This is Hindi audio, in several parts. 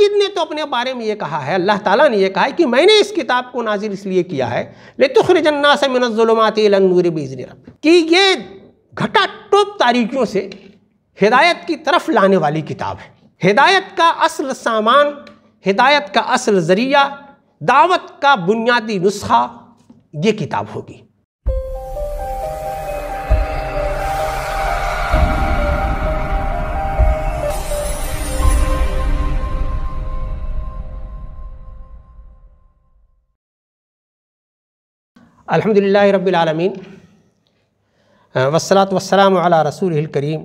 मजीद ने तो अपने बारे में ये कहा है अल्लाह ताला ने ये कहा है कि मैंने इस किताब को नाजिल इसलिए किया है ले तुखरजन्ना से मिनजुलमाती बिजन रब कि ये घटा टोप तारीखियों से हिदायत की तरफ लाने वाली किताब है हिदायत का असल सामान हिदायत का असल ज़रिया दावत का बुनियादी नुस्खा ये किताब होगी الحمد لله رب العالمين والصلاة والسلام على رسوله الكريم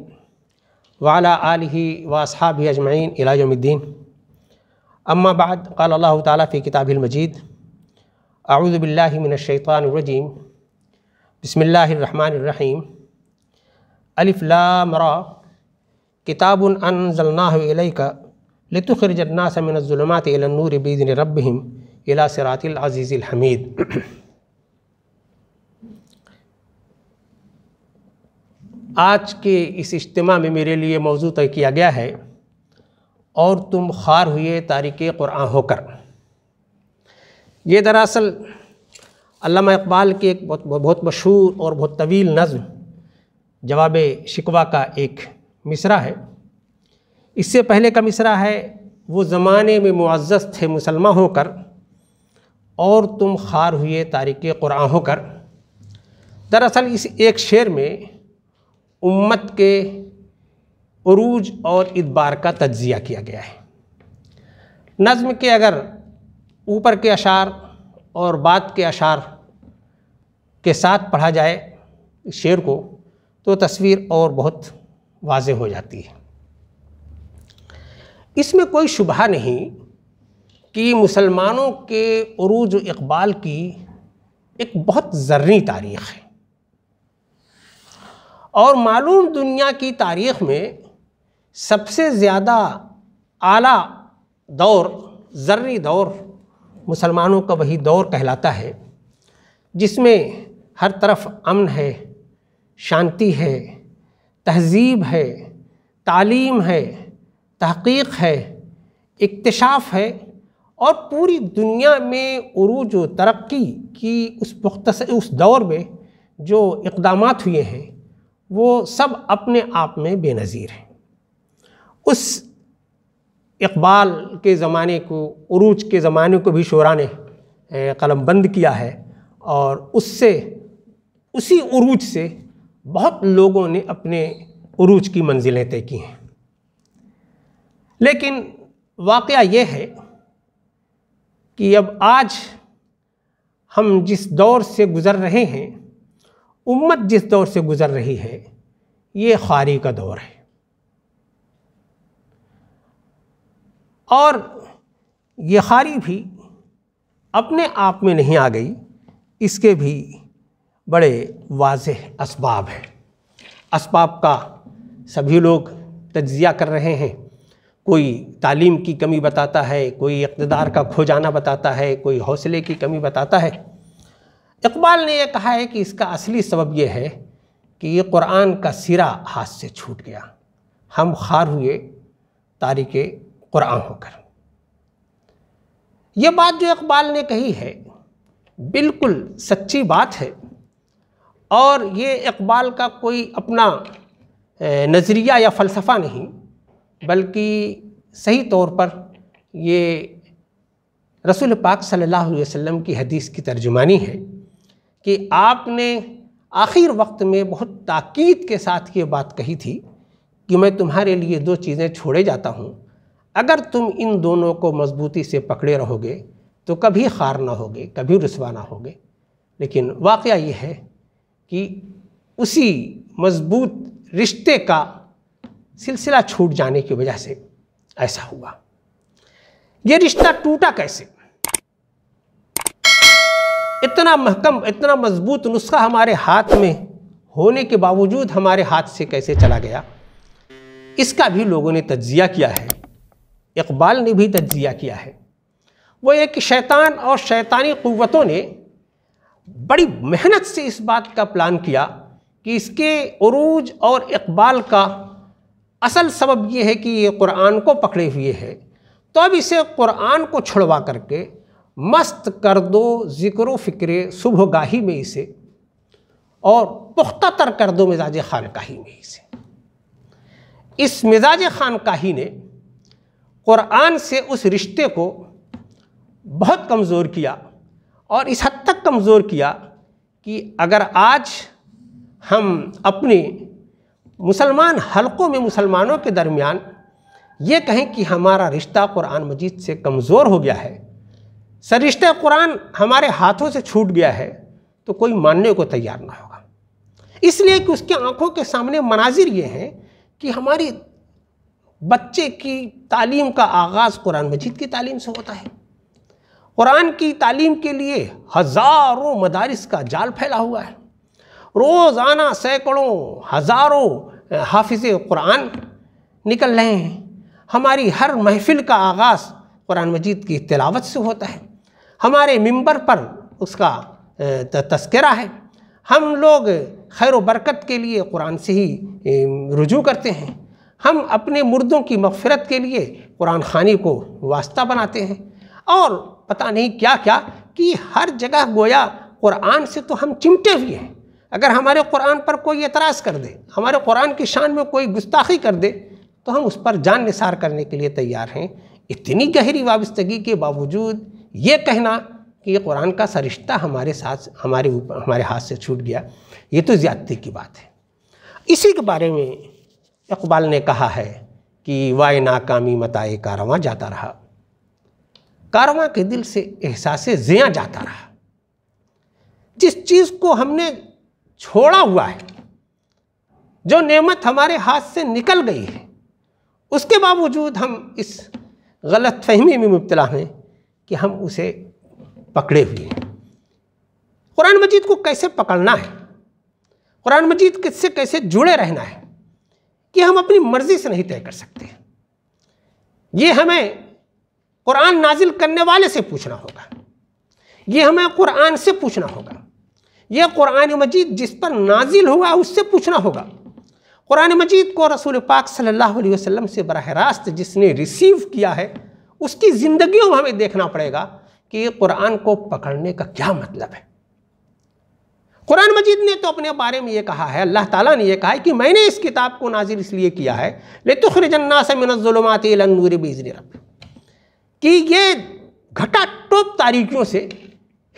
وعلى آله وأصحابه أجمعين إلى يوم الدين أما بعد قال الله تعالى في كتابه المجيد أعوذ بالله من الشيطان الرجيم بسم الله الرحمن الرحيم ألف لام را كتاب أنزلناه إليك لتخرج الناس من الظلمات إلى النور بإذن ربهم إلى صراط العزيز الحميد आज के इस इज्तम में मेरे लिए मौजू तय किया गया है और तुम खार हुए तारिक़ क़ुरान होकर ये दरअसल अल्लामा इकबाल की एक बहुत बहुत मशहूर और बहुत तवील नज़म जवाब शिकवा का एक मिसरा है इससे पहले का मिसरा है वो ज़माने में मुआज़ थे मुसलमान होकर और तुम खार हुए तारीख़ क़ुरान होकर दरअसल इस एक शेर में उम्मत के अरूज और इतबार का तज्ज़िया किया गया है नज़म के अगर ऊपर के अशार और बाद के अशार के साथ पढ़ा जाए शेर को तो तस्वीर और बहुत वाज हो जाती है इसमें कोई शुबा नहीं कि मुसलमानों के अरूज इकबाल की एक बहुत जरनी तारीख़ है और मालूम दुनिया की तारीख़ में सबसे ज़्यादा आला दौर ज़र्री दौर मुसलमानों का वही दौर कहलाता है जिसमें हर तरफ अमन है शांति है तहज़ीब है तालीम है तहक़ीक है इक्तशाफ है और पूरी दुनिया में उरूज व तरक्की की उस पुख्त उस दौर में जो इकदाम हुए हैं वो सब अपने आप में बेनज़ीर हैं उस इकबाल के ज़माने को उरूज के ज़माने को भी शुरा ने कलम बंद किया है और उससे उसी उरूज से बहुत लोगों ने अपने उरूज की मंजिलें तय की हैं लेकिन वाक़ यह है कि अब आज हम जिस दौर से गुज़र रहे हैं उम्मत जिस दौर से गुज़र रही है ये खारी का दौर है और ये खारी भी अपने आप में नहीं आ गई इसके भी बड़े वाज इसबाब हैं इसबाब का सभी लोग तजिया कर रहे हैं कोई तालीम की कमी बताता है कोई इकतदार का खो जाना बताता है कोई हौसले की कमी बताता है इकबाल ने यह कहा है कि इसका असली सबब यह है कि ये कुरान का सिरा हाथ से छूट गया हम खार हुए तारीख कुरान होकर यह बात जो इकबाल ने कही है बिल्कुल सच्ची बात है और ये इकबाल का कोई अपना नज़रिया या फ़लसफ़ा नहीं बल्कि सही तौर पर ये रसूल पाक सल्लल्लाहु अलैहि वसल्लम की हदीस की तर्जुमानी है कि आपने आखिर वक्त में बहुत ताकीद के साथ ये बात कही थी कि मैं तुम्हारे लिए दो चीज़ें छोड़े जाता हूँ अगर तुम इन दोनों को मजबूती से पकड़े रहोगे तो कभी खार ना होगे कभी रसवा ना होगे लेकिन वाक़ ये है कि उसी मजबूत रिश्ते का सिलसिला छूट जाने की वजह से ऐसा हुआ ये रिश्ता टूटा कैसे इतना महकम इतना मजबूत नुस्खा हमारे हाथ में होने के बावजूद हमारे हाथ से कैसे चला गया इसका भी लोगों ने तज्ज़िया किया है इकबाल ने भी तज्ज़िया किया है वो एक शैतान और शैतानी क़वतों ने बड़ी मेहनत से इस बात का प्लान किया कि इसके अरूज और इकबाल का असल सबब ये है कि ये कुरान को पकड़े हुए है तो अब इसे कुरान को छुड़वा करके मस्त कर दो ज़िक्र फ़िक्र सुबह गाही में इसे और पुख्ता तर कर दो मिजाज खान ही में इसे इस मिजाज ही ने क़ुरान से उस रिश्ते को बहुत कमज़ोर किया और इस हद तक कमज़ोर किया कि अगर आज हम अपने मुसलमान हलकों में मुसलमानों के दरमियान ये कहें कि हमारा रिश्ता क़ुरान मजीद से कमज़ोर हो गया है सरिश्ते कुरान हमारे हाथों से छूट गया है तो कोई मानने को तैयार ना होगा इसलिए कि उसकी आंखों के सामने मनाजिर ये हैं कि हमारी बच्चे की तालीम का आगाज़ कुरान मजीद की तालीम से होता है कुरान की तालीम के लिए हज़ारों मदारस का जाल फैला हुआ है रोज़ाना सैकड़ों हज़ारों हाफिज कुरान निकल रहे हैं हमारी हर महफिल का आगाज़ कुरान मजीद की तिलावत से होता है हमारे मंबर पर उसका तस्करा है हम लोग खैर बरकत के लिए कुरान से ही रुजू करते हैं हम अपने मुर्दों की मफ़रत के लिए कुरान खानी को वास्ता बनाते हैं और पता नहीं क्या क्या कि हर जगह गोया कुरान से तो हम चिमटे हुए हैं अगर हमारे कुरान पर कोई एतराज़ कर दे हमारे कुरान की शान में कोई गुस्ताखी कर दे तो हम उस पर जान निसार करने के लिए तैयार हैं इतनी गहरी वाबस्तगी के बावजूद ये कहना कि ये कुरान का सरिश्ता हमारे साथ हमारे ऊपर हमारे हाथ से छूट गया ये तो ज़्यादती की बात है इसी के बारे में इकबाल ने कहा है कि वाय नाकामी मताए कारवा जाता रहा कारवा के दिल से एहसास ज़ियाँ जाता रहा जिस चीज़ को हमने छोड़ा हुआ है जो नेमत हमारे हाथ से निकल गई है उसके बावजूद हम इस गलत फहमी में मुबतला हैं कि हम उसे पकड़े हुए हैं कुरान मजीद को कैसे पकड़ना है कुरान मजीद किससे कैसे जुड़े रहना है कि हम अपनी मर्ज़ी से नहीं तय कर सकते ये हमें कुरान नाजिल करने वाले से पूछना होगा ये हमें कुरान से पूछना होगा ये कुरान मजीद जिस पर नाजिल हुआ उससे पूछना होगा कुरान मजीद को रसूल पाक सल्लल्लाहु अलैहि वसल्लम से बरह रास्त जिसने रिसीव किया है उसकी ज़िंदगी में हमें देखना पड़ेगा कि कुरान को पकड़ने का क्या मतलब है कुरान मजीद ने तो अपने बारे में ये कहा है अल्लाह ताला ने यह कहा है कि मैंने इस किताब को नाजिल इसलिए किया है ले तो खरजन्ना से मिनजुलमात नूर बिजन रब कि ये घटा टोप तारीखियों से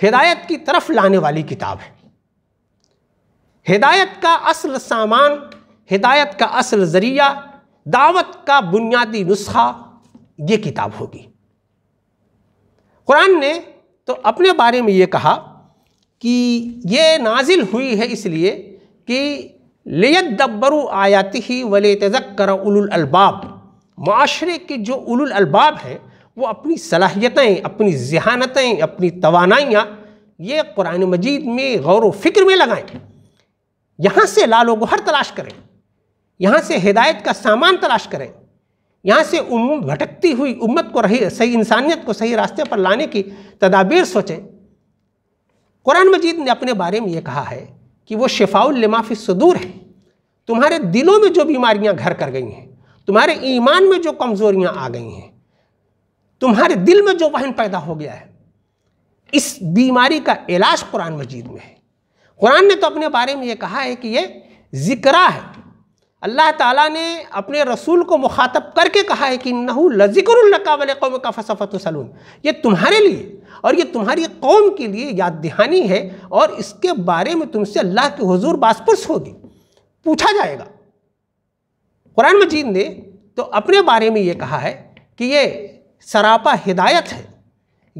हिदायत की तरफ लाने वाली किताब है हिदायत का असल सामान हिदायत का असल ज़रिया दावत का बुनियादी नुस्खा ये किताब होगी कुरान ने तो अपने बारे में ये कहा कि ये नाजिल हुई है इसलिए कि दब्बरु आयाति ही वले तज़क्र उलबाब माशरे के जो उलबाब हैं वो अपनी सलाहियतें अपनी जहानतें अपनी तोानाइयाँ ये कुरान मजीद में गौर व फिक्र में लगाएं यहाँ से लालो को हर तलाश करें यहाँ से हिदायत का सामान तलाश करें यहाँ से उम भटकती हुई उम्मत को रही सही इंसानियत को सही रास्ते पर लाने की तदाबीर सोचें कुरान मजीद ने अपने बारे में ये कहा है कि वो शिफाउलमाफ़ी सदूर है तुम्हारे दिलों में जो बीमारियाँ घर कर गई हैं तुम्हारे ईमान में जो कमज़ोरियाँ आ गई हैं तुम्हारे दिल में जो वहन पैदा हो गया है इस बीमारी का इलाज कुरान मजीद में है कुरान ने तो अपने बारे में ये कहा है कि ये ज़िक्रा है अल्लाह ताला ने अपने रसूल को मुखातब करके कहा है कि नहू लजिक्रका वल कौम का फ़सफ़त सलून ये तुम्हारे लिए और ये तुम्हारी कौम के लिए याद दहानी है और इसके बारे में तुमसे अल्लाह के हजूर बासपुरस होगी पूछा जाएगा कुरान मजीद ने तो अपने बारे में ये कहा है कि ये सरापा हिदायत है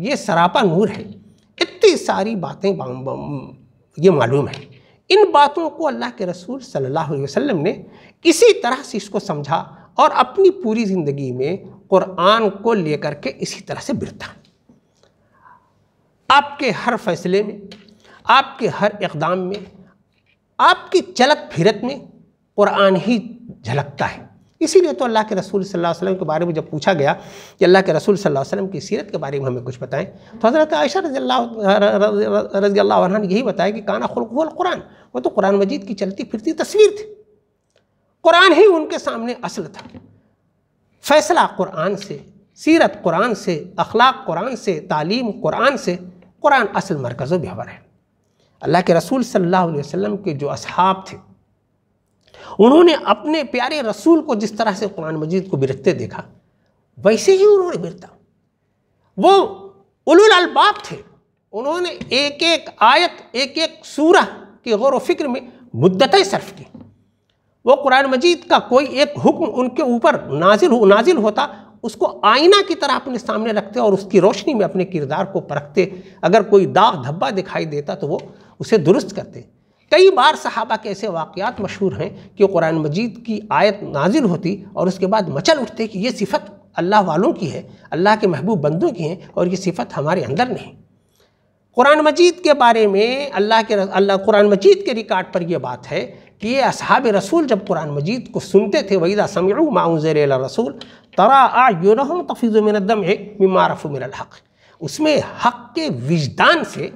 ये सरापा नूर है इतनी सारी बातें ये मालूम है इन बातों को अल्लाह के रसूल सल्लल्लाहु अलैहि वसल्लम ने इसी तरह से इसको समझा और अपनी पूरी ज़िंदगी में क़ुरान को लेकर के इसी तरह से बिरता आपके हर फैसले में आपके हर इकदाम में आपकी चलत फिरत में क़ुरान ही झलकता है इसीलिए तो अल्लाह के रसूल सल्लल्लाहु अलैहि वसल्लम के बारे में जब पूछा गया कि अल्लाह के रसूल सल्लल्लाहु अलैहि वसल्लम की सीरत के बारे में हमें कुछ बताएं तो हज़रत आयशा रज़ी रज़ी अल्लाह ने यही बताया कि काना कुरान वो तो कुरान मजीद की चलती फिरती तस्वीर थी कुरान ही उनके सामने असल था फैसला कुरान से सीरत कुरान से अखलाक कुरान से तालीम कुरान से कुरान असल मरकज़ व्यवहार है अल्लाह के रसूल सल्लल्लाहु अलैहि वसल्लम के जो असहाब थे उन्होंने अपने प्यारे रसूल को जिस तरह से कुरान मजीद को बिरतते देखा वैसे ही उन्होंने बिरता वो उलूल अलबाब थे उन्होंने एक एक आयत एक एक सूरह की गौर व फिक्र में मुद्दतें सर्फ की वो कुरान मजीद का कोई एक हुक्म उनके ऊपर नाजिल हो नाजिल होता उसको आईना की तरह अपने सामने रखते और उसकी रोशनी में अपने किरदार को परखते अगर कोई दाग धब्बा दिखाई देता तो वो उसे दुरुस्त करते कई बार सहाबा के ऐसे वाक़ात मशहूर हैं कि कुरान मजीद की आयत नाजिल होती और उसके बाद मचल उठते कि ये सिफत अल्लाह वालों की है अल्लाह के महबूब बंदों की है और ये सिफत हमारे अंदर नहीं कुरान मजीद के बारे में अल्लाह के अल्लाह कुरान मजीद के रिकॉर्ड पर यह बात है कि ये असहाब रसूल जब कुरान मजीद को सुनते थे वहीदा समयू माउज़र रसूल तरा आयुरहम तफीज़ मिनदम मिमारफ़ मिनल हक़ उसमें हक़ के विजदान से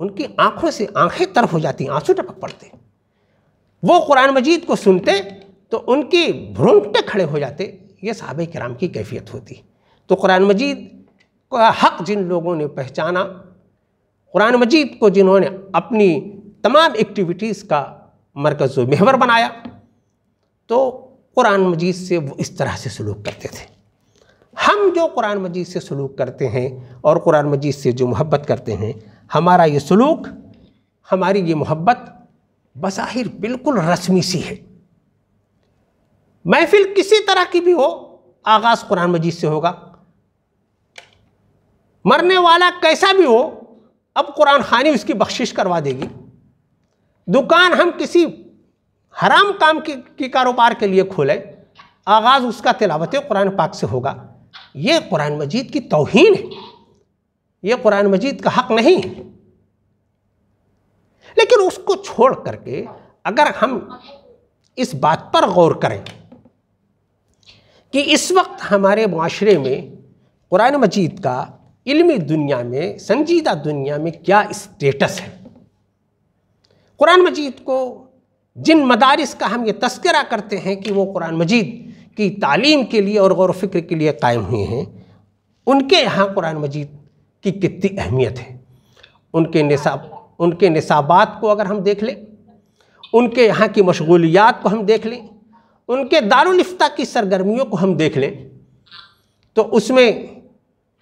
उनकी आंखों से आंखें तरफ हो जाती आंसू टपक पड़ते वो कुरान मजीद को सुनते तो उनकी भ्रूंगटे खड़े हो जाते ये साहब कराम की कैफियत होती तो कुरान मजीद का हक जिन लोगों ने पहचाना कुरान मजीद को जिन्होंने अपनी तमाम एक्टिविटीज़ का मरकज़ महवर बनाया तो कुरान मजीद से वो इस तरह से सलूक करते थे हम जो कुरान मजीद से सलूक करते हैं और कुरान मजीद से जो मोहब्बत करते हैं हमारा ये सलूक हमारी ये मोहब्बत बज़ाहिर बिल्कुल रस्मी सी है महफिल किसी तरह की भी हो आगाज़ कुरान मजीद से होगा मरने वाला कैसा भी हो अब कुरान खानी उसकी बख्शिश करवा देगी दुकान हम किसी हराम काम के, के कारोबार के लिए खोलें आगाज़ उसका तिलावत कुरान पाक से होगा ये कुरान मजीद की तोहन है ये कुरान मजीद का हक नहीं है लेकिन उसको छोड़ करके अगर हम इस बात पर गौर करें कि इस वक्त हमारे माशरे में कुरान मजीद का इल्मी दुनिया में संजीदा दुनिया में क्या स्टेटस है कुरान मजीद को जिन मदारस का हम ये तस्करा करते हैं कि वो कुरान मजीद की तालीम के लिए और गौर फिक्र के लिए कायम हुए हैं उनके यहाँ कुरान मजीद की कितनी अहमियत है उनके निसाब उनके निसाबात को अगर हम देख लें उनके यहाँ की मशगूलियात को हम देख लें उनके दारुलफ्ता की सरगर्मियों को हम देख लें तो उसमें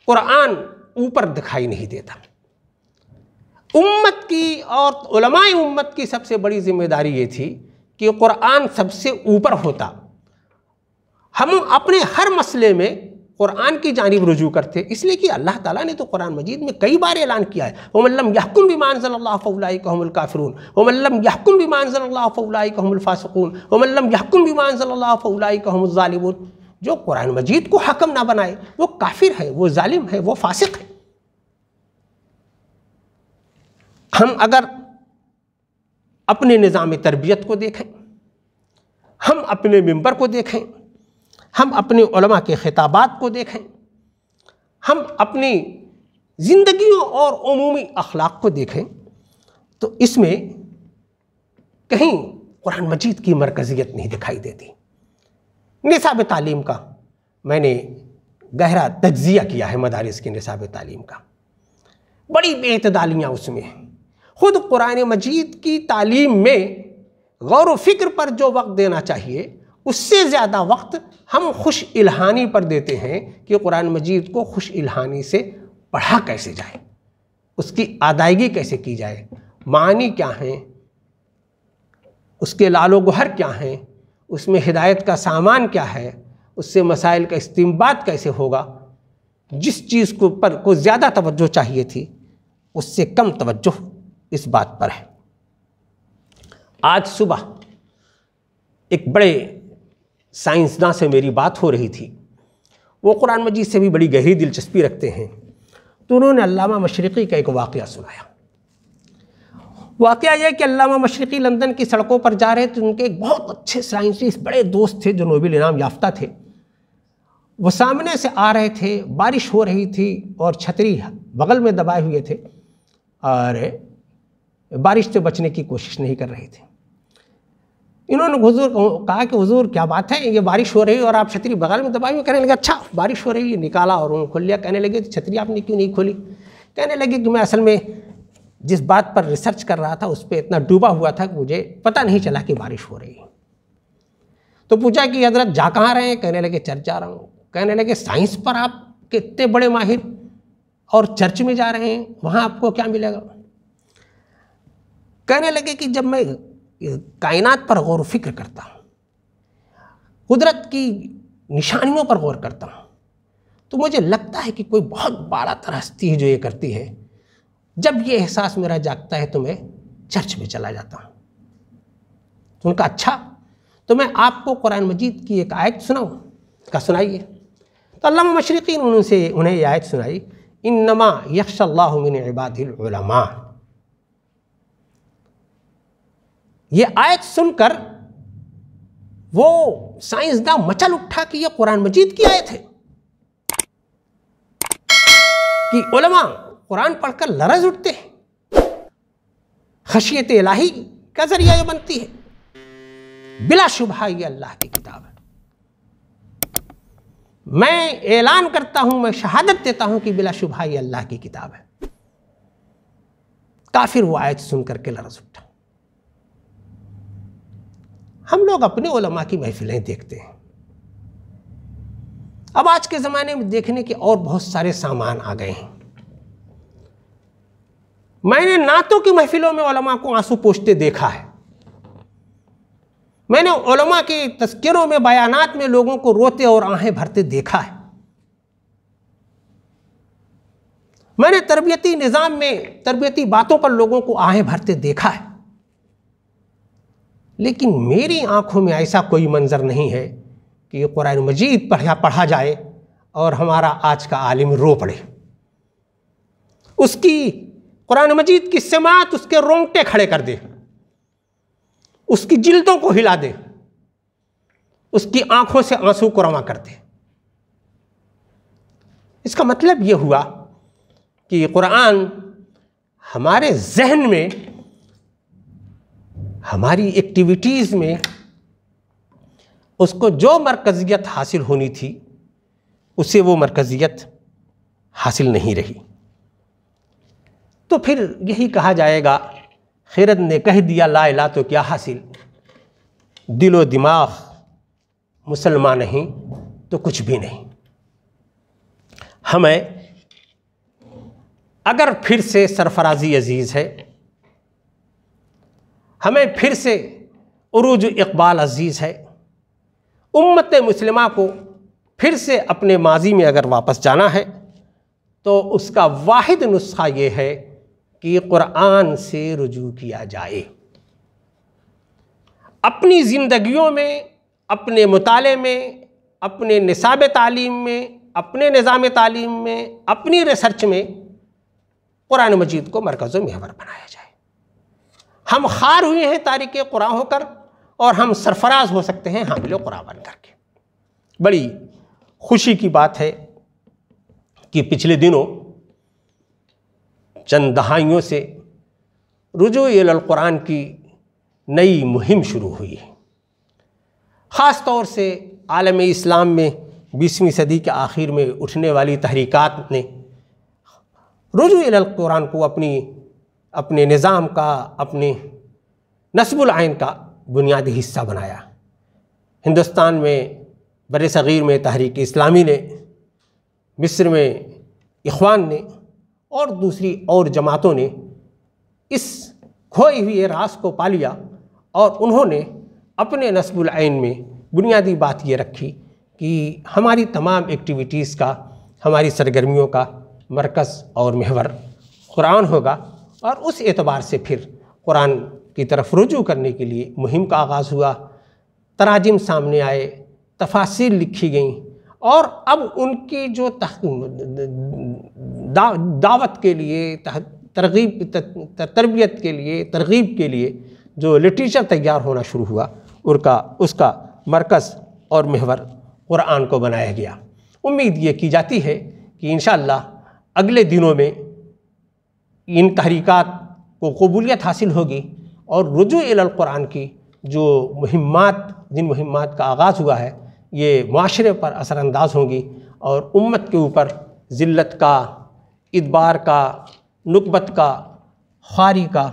कुरान ऊपर दिखाई नहीं देता उम्मत की और उलमाए उम्मत की सबसे बड़ी जिम्मेदारी ये थी कि कुरान सबसे ऊपर होता हम अपने हर मसले में कुरान की जानब रुजू करते इसलिए कि अल्लाह ताला ने तो कुरान मजीद में कई बार ऐलान किया है वमल्लम यहकुम बिमान सल्लाफ़ुल्काफ़रून वमल्लम यहकुम बिमान यकुम वमल्लम यहकुम बिमान सल्लाफ़ुल्काफ़ालिबून जो कुरान मजीद को हकम ना बनाए वो काफिर है वो ालिम है वो फासिक है हम अगर अपने निज़ाम तरबियत को देखें हम अपने मम्बर को देखें हम अपने उलमा के खिताबात को देखें हम अपनी ज़िंदगियों और अमूमी अखलाक को देखें तो इसमें कहीं कुरान मजीद की मरकज़ियत नहीं दिखाई देती निसाब तालीम का मैंने गहरा तजिया किया है मदारस के निसाब तालीम का बड़ी बेतदालियाँ उसमें हैं ख़ुद कुरान मजीद की तालीम में गौर व फिक्र पर जो वक्त देना चाहिए उससे ज़्यादा वक्त हम खुश इल्हानी पर देते हैं कि कुरान मजीद को खुश इल्हानी से पढ़ा कैसे जाए उसकी अदायगी कैसे की जाए मानी क्या हैं उसके लालो गहर क्या हैं उसमें हिदायत का सामान क्या है उससे मसाइल का इस्तेमाल कैसे होगा जिस चीज़ को पर को ज़्यादा तवज्जो चाहिए थी उससे कम तवज्जो इस बात पर है आज सुबह एक बड़े साइंसदा से मेरी बात हो रही थी वो कुरान मजीद से भी बड़ी गहरी दिलचस्पी रखते हैं तो उन्होंने अलामा मशरक़ी का एक वाक़ सुनाया वाक़ यह कि अलामा मशरक़ी लंदन की सड़कों पर जा रहे थे तो उनके एक बहुत अच्छे साइंटिस्ट बड़े दोस्त थे जो नोबिल इनाम याफ्ता थे वो सामने से आ रहे थे बारिश हो रही थी और छतरी बगल में दबाए हुए थे और बारिश से बचने की कोशिश नहीं कर रहे थे इन्होंने हुजूर कहा कि हुजूर क्या बात है ये बारिश हो रही है और आप छतरी बगल में दबाई कहने लगे अच्छा बारिश हो रही है निकाला और उन्होंने खोल लिया कहने लगे तो छतरी आपने क्यों नहीं खोली कहने लगे कि मैं असल में जिस बात पर रिसर्च कर रहा था उस पर इतना डूबा हुआ था कि मुझे पता नहीं चला कि बारिश हो रही है तो पूछा कि हजरत जा कहाँ रहे हैं कहने लगे चर्च जा रहा हूँ कहने लगे साइंस पर आप कितने बड़े माहिर और चर्च में जा रहे हैं वहाँ आपको क्या मिलेगा कहने लगे कि जब मैं कायनात पर गौर फिक्र करता हूँ कुदरत की निशानियों पर गौर करता हूँ तो मुझे लगता है कि कोई बहुत बड़ा तरहस्ती है जो ये करती है जब ये एहसास मेरा जागता है तो मैं चर्च में चला जाता हूँ तो उनका अच्छा तो मैं आपको कुरान मजीद की एक आयत सुनाऊँ का सुनाइए तो अल्लाह मशरक़ी उनसे उन्हें ये आयत सुनाई इन नमा यक्ष मिन ये आयत सुनकर वो साइंसदा मचल उठा कि यह कुरान मजीद की आयत है कि उलमा कुरान पढ़कर लरज उठते हैं खशियत इलाही का जरिया ये बनती है बिला शुबा ये अल्लाह की किताब है मैं ऐलान करता हूं मैं शहादत देता हूं कि बिला शुबा ये अल्लाह की किताब है काफिर वो आयत सुनकर के लरज उठा हम लोग अपने ओलमा की महफिलें देखते हैं अब आज के ज़माने में देखने के और बहुत सारे सामान आ गए हैं मैंने नातों की महफिलों में ओलमा को आंसू पोषते देखा है मैंने ओलमा के तस्करों में बयानात में लोगों को रोते और आहें भरते देखा है मैंने तरबियती निज़ाम में तरबियती बातों पर लोगों को आहें भरते देखा है लेकिन मेरी आंखों में ऐसा कोई मंज़र नहीं है कि ये कुरान मजीद पढ़ा पढ़ा जाए और हमारा आज का आलिम रो पड़े उसकी कुरान मजीद की समात उसके रोंगटे खड़े कर दे उसकी जिल्दों को हिला दे उसकी आंखों से आंसू को रवा कर दे इसका मतलब ये हुआ कि कुरान हमारे जहन में हमारी एक्टिविटीज़ में उसको जो मरकज़ियत हासिल होनी थी उसे वो मरकज़ियत हासिल नहीं रही तो फिर यही कहा जाएगा खैरत ने कह दिया ला ला तो क्या हासिल दिलो दिमाग मुसलमान नहीं तो कुछ भी नहीं हमें अगर फिर से सरफराजी अजीज़ है हमें फिर से उरूज इकबाल अजीज़ है उम्मत मुसलमा को फिर से अपने माजी में अगर वापस जाना है तो उसका वाद नुस्खा ये है कि क़ुरान से रजू किया जाए अपनी ज़िंदगियों में अपने मताले में अपने निसाब तालीम में अपने निज़ाम तालीम में अपनी रिसर्च में क़ुरान मजीद को मरकज़ महवर बनाया जाए हम खार हुए हैं तारीख़ कुरान होकर और हम सरफराज हो सकते हैं हामिल कुरान बन करके बड़ी खुशी की बात है कि पिछले दिनों चंद दहाइयों से रुजू कुरान की नई मुहिम शुरू हुई है ख़ास तौर से आलम इस्लाम में बीसवीं सदी के आखिर में उठने वाली तहरीक़ात ने रुजू कुरान को अपनी अपने निज़ाम का अपने नस्बुलआन का बुनियादी हिस्सा बनाया हिंदुस्तान में बर सग़ीर में तहरीक इस्लामी ने मिस्र में इखवान ने और दूसरी और जमातों ने इस खोए हुए रास को पा लिया और उन्होंने अपने नस्बुलआन में बुनियादी बात ये रखी कि हमारी तमाम एक्टिविटीज़ का हमारी सरगर्मियों का मरकज़ और महवर कुरान होगा और उस एतबार से फिर कुरान की तरफ रुजू करने के लिए मुहिम का आगाज़ हुआ तराजिम सामने आए तफासिर लिखी गई और अब उनकी जो दा, दावत के लिए तरगीब तरबियत के लिए तरगीब के लिए जो लिटरेचर तैयार होना शुरू हुआ उनका उसका मरकज़ और महवर कुरान को बनाया गया उम्मीद ये की जाती है कि इन अगले दिनों में इन तहरीक को कबूलियत हासिल होगी और रुजू क़ुरान की जो मुहिमात जिन मुहिमात का आगाज़ हुआ है ये माशरे पर असरानंदाज होंगी और उम्मत के ऊपर ज़िल्त का इतबार का नुकबत का ख्वारी का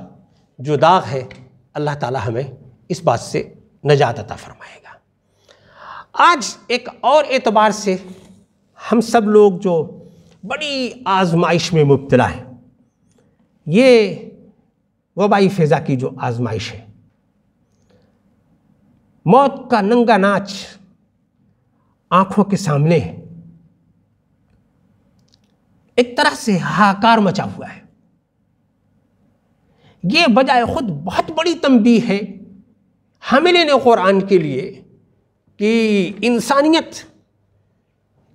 जो दाग है अल्लाह ताला हमें इस बात से नजात अता फरमाएगा आज एक और एतबार से हम सब लोग जो बड़ी आजमाइश में मुबतला हैं ये वबाई फ़िज़ा की जो आजमाइश है मौत का नंगा नाच आंखों के सामने एक तरह से हाकार मचा हुआ है ये बजाय ख़ुद बहुत बड़ी तंबी है हमिल ने कुरान के लिए कि इंसानियत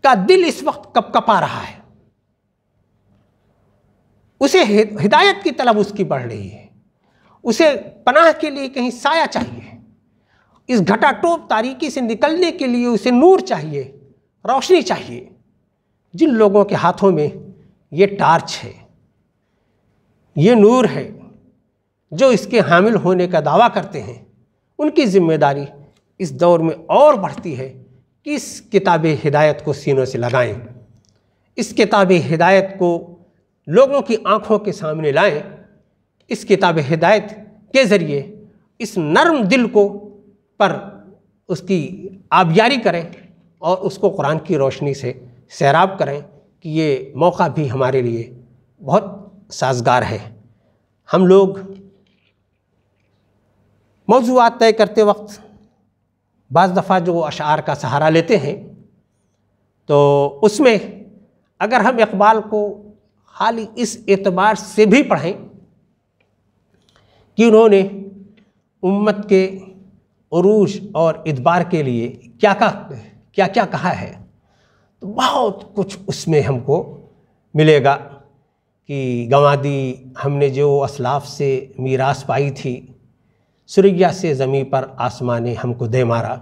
का दिल इस वक्त कप कपा रहा है उसे हिदायत की तलब उसकी बढ़ रही है उसे पनाह के लिए कहीं साया चाहिए इस घटाटोप तारीकी से निकलने के लिए उसे नूर चाहिए रोशनी चाहिए जिन लोगों के हाथों में ये टार्च है ये नूर है जो इसके हामिल होने का दावा करते हैं उनकी जिम्मेदारी इस दौर में और बढ़ती है कि इस किताब हिदायत को सीनों से लगाएं इस किताब हिदायत को लोगों की आँखों के सामने लाएं इस किताब हिदायत के ज़रिए इस नरम दिल को पर उसकी आबियारी करें और उसको कुरान की रोशनी से सैराब करें कि ये मौका भी हमारे लिए बहुत साजगार है हम लोग मौजूद तय करते वक्त बज़ दफ़ा जो अशार का सहारा लेते हैं तो उसमें अगर हम इकबाल को हाल ही इस एतबार से भी पढ़ें कि उन्होंने उम्मत के अरूज और इतबार के लिए क्या क्या क्या क्या कहा है तो बहुत कुछ उसमें हमको मिलेगा कि गंवादी हमने जो असलाफ से मीरास पाई थी सुरैया से ज़मीं पर आसमान ने हमको दे मारा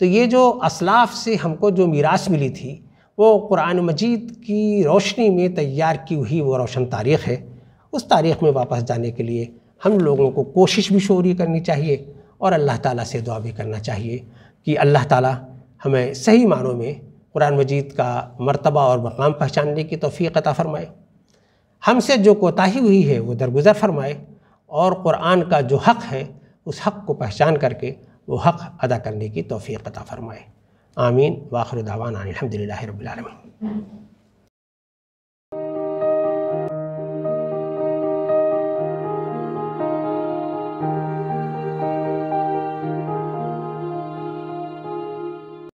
तो ये जो असलाफ से हमको जो मीरास मिली थी वो कुरान मजीद की रोशनी में तैयार की हुई वो रोशन तारीख़ है उस तारीख़ में वापस जाने के लिए हम लोगों को कोशिश भी शोरी करनी चाहिए और अल्लाह ताला से दुआ भी करना चाहिए कि अल्लाह ताला हमें सही मानों में कुरान मजीद का मर्तबा और मकाम पहचानने की तोफ़ी अता फ़रमाए हमसे जो कोताही हुई है वो दरगुजर फरमाए और कुरान का जो हक़ है उस हक़ को पहचान करके वो हक़ अदा करने की तोफ़ी अता फ़रमाए امين واخر دعوانا عن الحمد لله رب العالمين